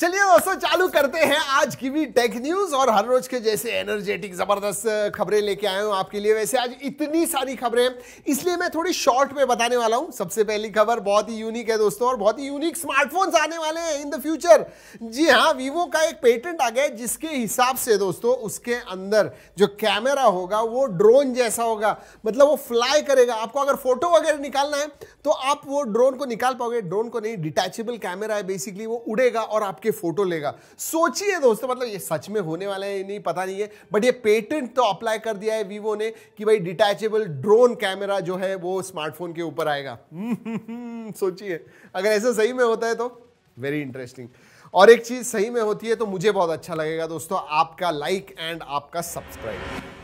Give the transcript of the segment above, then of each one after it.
चलिए दोस्तों चालू करते हैं आज की भी टेक न्यूज और हर रोज के जैसे एनर्जेटिक जबरदस्त खबरें लेके आए हूं आपके लिए वैसे आज इतनी सारी खबरें हैं इसलिए मैं थोड़ी शॉर्ट में बताने वाला हूं सबसे पहली खबर बहुत ही यूनिक है दोस्तों और बहुत ही यूनिक स्मार्टफोन्स आने वाले हैं इन द फ्यूचर जी हाँ वीवो का एक पेटेंट आ गया जिसके हिसाब से दोस्तों उसके अंदर जो कैमरा होगा वो ड्रोन जैसा होगा मतलब वो फ्लाई करेगा आपको अगर फोटो वगैरह निकालना है तो आप वो ड्रोन को निकाल पाओगे ड्रोन को नहीं डिटैचेबल कैमरा है बेसिकली वो उड़ेगा और आपके के फोटो लेगा सोचिए दोस्तों मतलब ये सच में होने वाला है नहीं पता नहीं है बट ये पेटेंट तो अप्लाई कर दिया है वीवो ने कि भाई डिटैचेबल ड्रोन कैमरा जो है वो स्मार्टफोन के ऊपर आएगा सोचिए अगर ऐसा सही में होता है तो वेरी इंटरेस्टिंग और एक चीज़ सही में होती है तो मुझे बहुत अच्छा लगेगा दोस्तों आपका लाइक एंड आपका सब्सक्राइब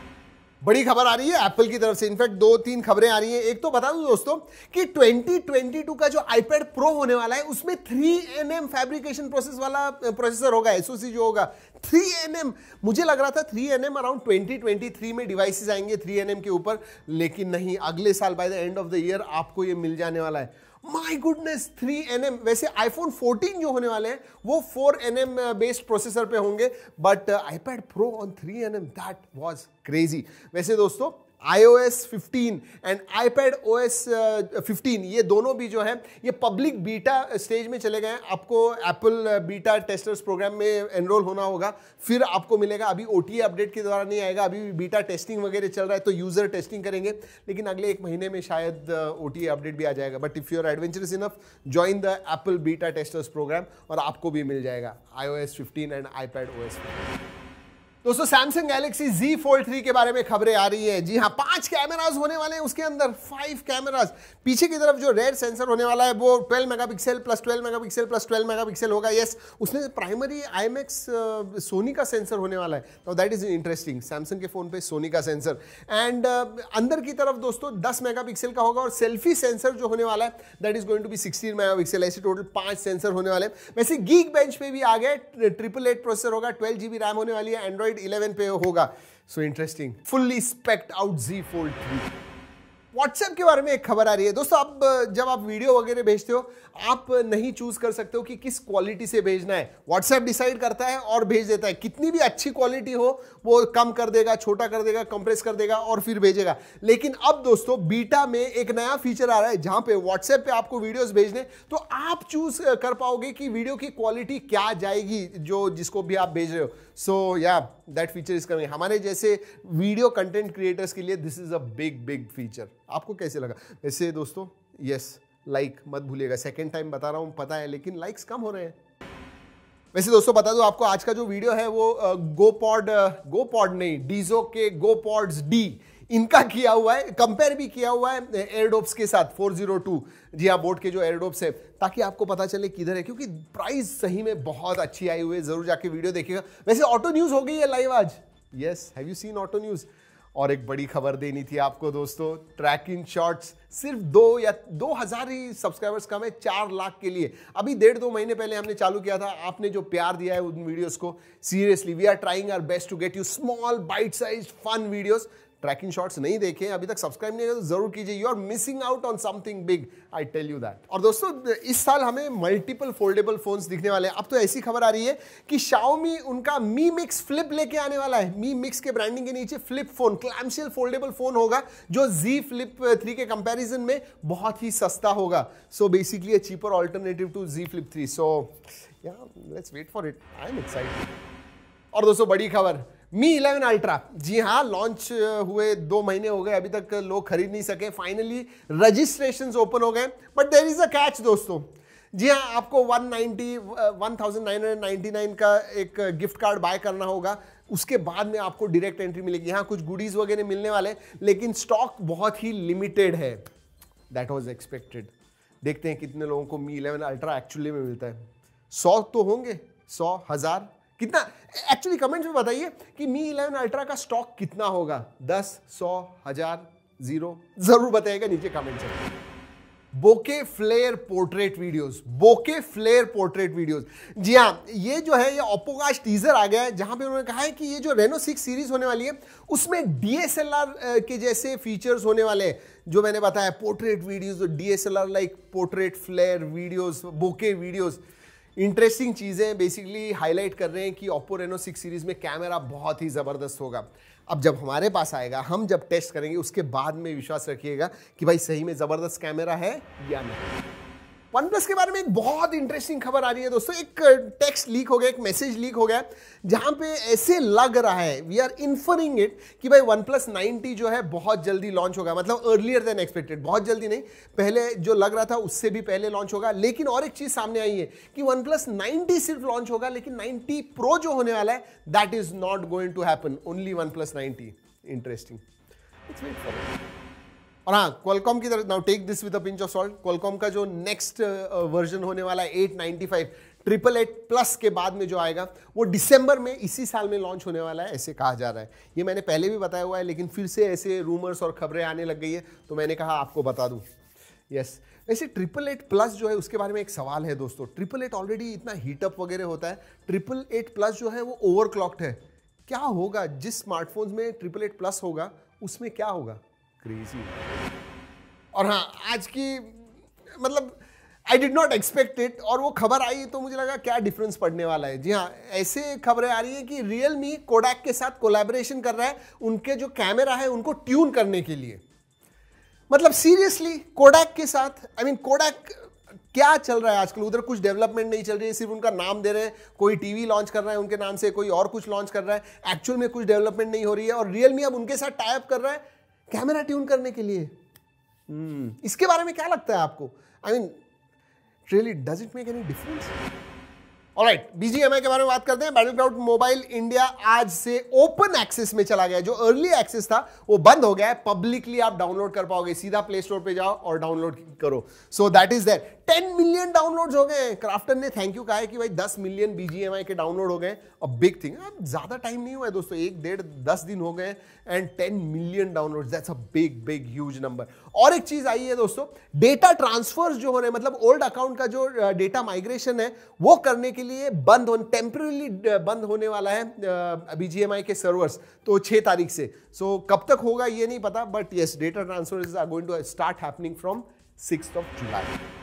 बड़ी खबर आ रही है एप्पल की तरफ से इनफैक्ट दो तीन खबरें आ रही हैं एक तो बता दूं दोस्तों कि 2022 का जो आईपैड प्रो होने वाला है उसमें एम फैब्रिकेशन प्रोसेस वाला प्रोसेसर होगा एसओसी जो होगा 3nm मुझे लग रहा था एम अराउंड 2023 में डिवाइसेस आएंगे 3nm के ऊपर लेकिन नहीं अगले साल by the end of the year आपको ये मिल जाने वाला है माय गुडनेस 3 एनएम वैसे आईफोन 14 जो होने वाले हैं वो 4 एनएम बेस्ड प्रोसेसर पे होंगे but iPad pro on 3 NM that was crazy वैसे दोस्तों iOS 15 एंड iPad OS 15 uh, ये दोनों भी जो है ये पब्लिक बीटा स्टेज में चले गए हैं आपको एप्पल बीटा टेस्टर्स प्रोग्राम में एनरोल होना होगा फिर आपको मिलेगा अभी ओ अपडेट के द्वारा नहीं आएगा अभी बीटा टेस्टिंग वगैरह चल रहा है तो यूज़र टेस्टिंग करेंगे लेकिन अगले एक महीने में शायद ओ uh, अपडेट भी आ जाएगा but if you're adventurous enough join the Apple beta testers program और आपको भी मिल जाएगा I O S fifteen and iPad O S दोस्तों सैमसंग गैलेक्सी Z Fold 3 के बारे में खबरें आ रही है जी हाँ पांच कैमराज होने वाले हैं उसके अंदर फाइव कैमराज पीछे की तरफ जो रेड सेंसर होने वाला है वो 12 megapixel plus 12 megapixel plus 12 megapixel होगा यस उसमें प्राइमरी आई सोनी का सेंसर होने वाला है तो दैट इज इंटरेस्टिंग सैमसंग के फोन पे सोनी का सेंसर एंड अंदर की तरफ दोस्तों दस मेगा का होगा और सेल्फी सेंसर जो होने वाला है that is going to be sixteen mega ऐसे टोटल पांच सेंसर होने वाले हैं वैसे गीक बेंच पे भी आ गए ट्रिपल एट प्रोसेसर होगा ट्वेल्व रैम होने वाली है एंड्रॉइड हंड्रेड इलेवन पे होगा so interesting fully specced out Z fold three WhatsApp के बारे में एक खबर आ रही है दोस्तों अब जब आप वीडियो वगैरह भेजते हो आप नहीं चूज कर सकते हो कि किस क्वालिटी से भेजना है व्हाट्सएप डिसाइड करता है और भेज देता है कितनी भी अच्छी क्वालिटी हो वो कम कर देगा छोटा कर देगा कंप्रेस कर देगा और फिर भेजेगा लेकिन अब दोस्तों बीटा में एक नया फीचर आ रहा है जहां पे व्हाट्सएप पे आपको वीडियोस भेजने तो आप चूज कर पाओगे कि वीडियो की क्वालिटी क्या जाएगी जो जिसको भी आप भेज रहे हो so so, yeah yeah, that feature is coming हमारे जैसे वीडियो कंटेंट क्रिएटर्स के लिए this is a big big feature आपको कैसे लगा वैसे दोस्तों यस लाइक like, मत भूलिएगा सेकेंड टाइम बता रहा हूँ पता है लेकिन लाइक्स कम हो रहे हैं वैसे दोस्तों बता दो आपको आज का जो वीडियो है वो गोपॉड गोपॉड नहीं डीजो के गोपॉड्स डी इनका किया हुआ है कंपेयर भी किया हुआ है एयरडोप्स के साथ 402 जी हाँ बोर्ड के जो एयरडोप्स है ताकि आपको पता चले किधर है क्योंकि प्राइस सही में बहुत अच्छी आई हुई है जरूर जाके वीडियो देखिएगा वैसे ऑटो न्यूज़ हो गई है लाइव आज yes have you seen auto news और एक बड़ी खबर देनी थी आपको दोस्तों ट्रैक इन शॉर्ट्स सिर्फ दो या दो हज़ार ही सब्सक्राइबर्स कम है चार लाख के लिए अभी डेढ़ दो महीने पहले हमने चालू किया था आपने जो प्यार दिया है उन वीडियोस को seriously we are trying our best to get you small bite size fun videos tracking shorts नहीं देखे अभी तक सब्सक्राइब नहीं किया तो जरूर कीजिए you are missing out on something big I tell you that और दोस्तों इस साल हमें मल्टीपल फोल्डेबल फोन्स दिखने वाले हैं अब तो ऐसी खबर आ रही है कि शाओमी उनका मी मिक्स फ्लिप लेके आने वाला है मी मिक्स के ब्रांडिंग के नीचे flip phone clamshell foldable phone होगा जो जी फ्लिप थ्री के कंपेरिजन में बहुत ही सस्ता होगा so basically a cheaper alternative to Z flip three so yeah let's wait for it I am excited और दोस्तों बड़ी खबर मी इलेवन अल्ट्रा जी हाँ लॉन्च uh, हुए दो महीने हो गए अभी तक लोग खरीद नहीं सके फाइनली रजिस्ट्रेशन ओपन हो गए but there is a catch दोस्तों जी हाँ आपको 190 1999 uh, का एक गिफ्ट कार्ड बाय करना होगा उसके बाद में आपको डायरेक्ट एंट्री मिलेगी यहाँ कुछ गुडीज वगैरह मिलने वाले लेकिन स्टॉक बहुत ही लिमिटेड है दैट वॉज एक्सपेक्टेड देखते हैं कितने लोगों को मी इलेवन अल्ट्रा एक्चुअली में मिलता है सौ तो होंगे सौ हज़ार कितना एक्चुअली कमेंट्स में बताइए कि मी इलेवन अल्ट्रा का स्टॉक कितना होगा दस सौ हजार जीरो जरूर बताइएगा नीचे comment section bokeh flare portrait videos bokeh flare portrait videos जी हाँ ये जो है ये ओप्पो का टीजर आ गया है जहां पे उन्होंने कहा है कि ये जो रेनो सिक्स सीरीज होने वाली है उसमें डीएसएलआर के जैसे फीचर्स होने वाले हैं जो मैंने बताया portrait videos DSLR like portrait flare videos bokeh videos interesting चीज़ें बेसिकली हाईलाइट कर रहे हैं कि ओप्पो रेनो सिक्स सीरीज़ में कैमरा बहुत ही ज़बरदस्त होगा अब जब हमारे पास आएगा हम जब टेस्ट करेंगे उसके बाद में विश्वास रखिएगा कि भाई सही में ज़बरदस्त कैमरा है या नहीं वन प्लस के बारे में एक बहुत इंटरेस्टिंग खबर आ रही है दोस्तों एक टेक्स्ट लीक हो गया एक मैसेज लीक हो गया जहां पे ऐसे लग रहा है वी आर इन्फरिंग इट कि भाई वन प्लस नाइनटी जो है बहुत जल्दी लॉन्च होगा मतलब अर्लियर देन एक्सपेक्टेड बहुत जल्दी नहीं पहले जो लग रहा था उससे भी पहले लॉन्च होगा लेकिन और एक चीज़ सामने आई है कि वन प्लस नाइनटी सिर्फ लॉन्च होगा लेकिन नाइनटी प्रो जो होने वाला है that is not going to happen only OnePlus ninety interesting it's wait for और हाँ क्वालकॉम की तरफ now take this with a pinch of salt Qualcomm का जो नेक्स्ट वर्जन uh, होने वाला है eight ninety five triple eight plus के बाद में जो आएगा वो दिसंबर में इसी साल में लॉन्च होने वाला है ऐसे कहा जा रहा है ये मैंने पहले भी बताया हुआ है लेकिन फिर से ऐसे रूमर्स और खबरें आने लग गई है तो मैंने कहा आपको बता दूँ यस वैसे ट्रिपल एट प्लस जो है उसके बारे में एक सवाल है दोस्तों ट्रिपल एट ऑलरेडी इतना हीटअप वगैरह होता है ट्रिपल एट प्लस जो है वो ओवरक्लॉक्ड है क्या होगा जिस स्मार्टफोन्स में ट्रिपल एट प्लस होगा उसमें क्या होगा क्रेजी और हाँ आज की मतलब I did not expect it और वो खबर आई तो मुझे लगा क्या डिफरेंस पड़ने वाला है जी हाँ ऐसे खबरें आ रही है कि रियल मी कोडाक के साथ कोलैबोरेशन कर रहा है उनके जो कैमरा है उनको ट्यून करने के लिए मतलब सीरियसली कोडाक के साथ आई मीन कोडाक क्या चल रहा है आजकल उधर कुछ डेवलपमेंट नहीं चल रही है सिर्फ उनका नाम दे रहे हैं कोई टीवी लॉन्च कर रहा है उनके नाम से कोई और कुछ लॉन्च कर रहा है एक्चुअल में कुछ डेवलपमेंट नहीं हो रही है और रियल मी अब उनके साथ टाइप कर रहा है कैमरा ट्यून करने के लिए Hmm. इसके बारे में क्या लगता है आपको I mean really does it make any difference alright BGMI के बारे में बात करते हैं बैटल ग्राउंड मोबाइल इंडिया आज से ओपन एक्सेस में चला गया जो अर्ली एक्सेस था वो बंद हो गया है पब्लिकली आप डाउनलोड कर पाओगे सीधा प्ले स्टोर पे जाओ और डाउनलोड करो so that is there 10 million downloads हो गए क्राफ्टन ने थैंक यू कहा है कि भाई 10 मिलियन बीजीएमआई के डाउनलोड हो गए अब बिग थिंग अब ज्यादा टाइम नहीं हुआ है दोस्तों एक डेढ़ दस दिन हो गए and ten million download that's a big big huge number और एक चीज आई है दोस्तों डेटा ट्रांसफर जो हो रहे हैं मतलब ओल्ड अकाउंट का जो डेटा माइग्रेशन है वो करने के लिए बंद होने टेम्परली बंद होने वाला है बीजीएमआई के सर्वर्स तो छः तारीख से सो so, कब तक होगा ये नहीं पता but yes data transfer is are going to start happening from six of July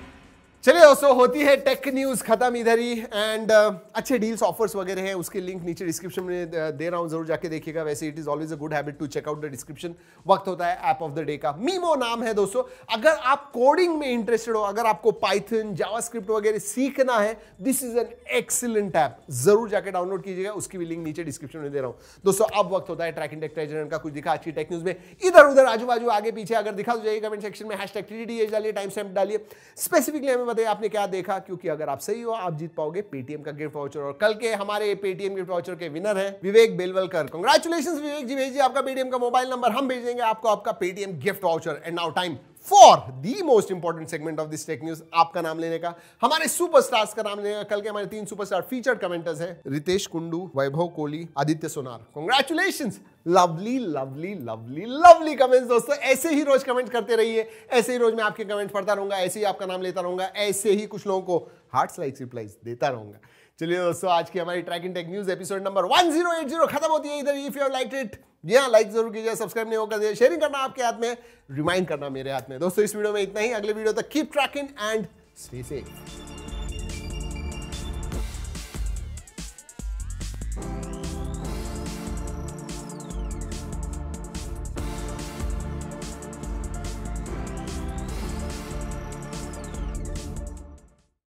चलिए दोस्तों होती है टेक न्यूज खत्म इधर ही एंड uh, अच्छे डील्स ऑफर्स वगैरह हैं उसके लिंक नीचे डिस्क्रिप्शन में uh, दे रहा हूं जरूर जाके देखिएगा वैसे it is always a good habit to check out the description वक्त होता है ऐप ऑफ द डे का मीमो नाम है दोस्तों अगर आप कोडिंग में इंटरेस्टेड हो अगर आपको पाइथन जावास्क्रिप्ट वगैरह सीखना है this is an excellent app जरूर जाके डाउनलोड कीजिएगा उसकी भी लिंक नीचे डिस्क्रिप्शन में दे रहा हूं दोस्तों अब वक्त होता है ट्रैक एंड का कुछ दिखा अच्छी टेक न्यूज में इधर उधर आजू बाजू आगे पीछे अगर दिखा तो जाइए कमेंट सेक्शन में हैश टैग डालिए टाइम स्टैम्प डालिए स्पेसिफिकली हमें बताइए आपने क्या देखा क्योंकि अगर आप सही हो आप जीत पाओगे पेटीएम का गिफ्ट वाउचर और कल के हमारे पेटीएम गिफ्ट वाउचर के विनर है विवेक बेलवलकर कंग्रेचुलेशन विवेक जी भेजिए आपका पेटीएम का मोबाइल नंबर हम भेजेंगे आपको आपका Paytm gift voucher and now time for the most important segment of this tech news आपका नाम लेने का हमारे सुपरस्टार्स का नाम लेने का कल के हमारे तीन सुपरस्टार फीचर कमेंटर्स हैं Ritesh Kundu Vaibhav Kohli Aditya Sonar congratulation lovely lovely lovely lovely comments दोस्तों ऐसे ही रोज कमेंट करते रहिए ऐसे ही रोज मैं आपके कमेंट पढ़ता रहूंगा ऐसे ही आपका नाम लेता रहूंगा ऐसे ही कुछ लोगों को हार्ट लाइक्स रिप्लाइज देता रहूंगा चलिए दोस्तों आज की हमारी track and tech news episode number one zero खत्म होती है इधर इफ यू लाइक इट जी हाँ लाइक जरूर कीजिए सब्सक्राइब नहीं होगा शेयरिंग तो करना आपके हाथ में रिमाइंड करना मेरे हाथ में दोस्तों इस वीडियो में इतना ही अगले वीडियो तक keep tracking and stay safe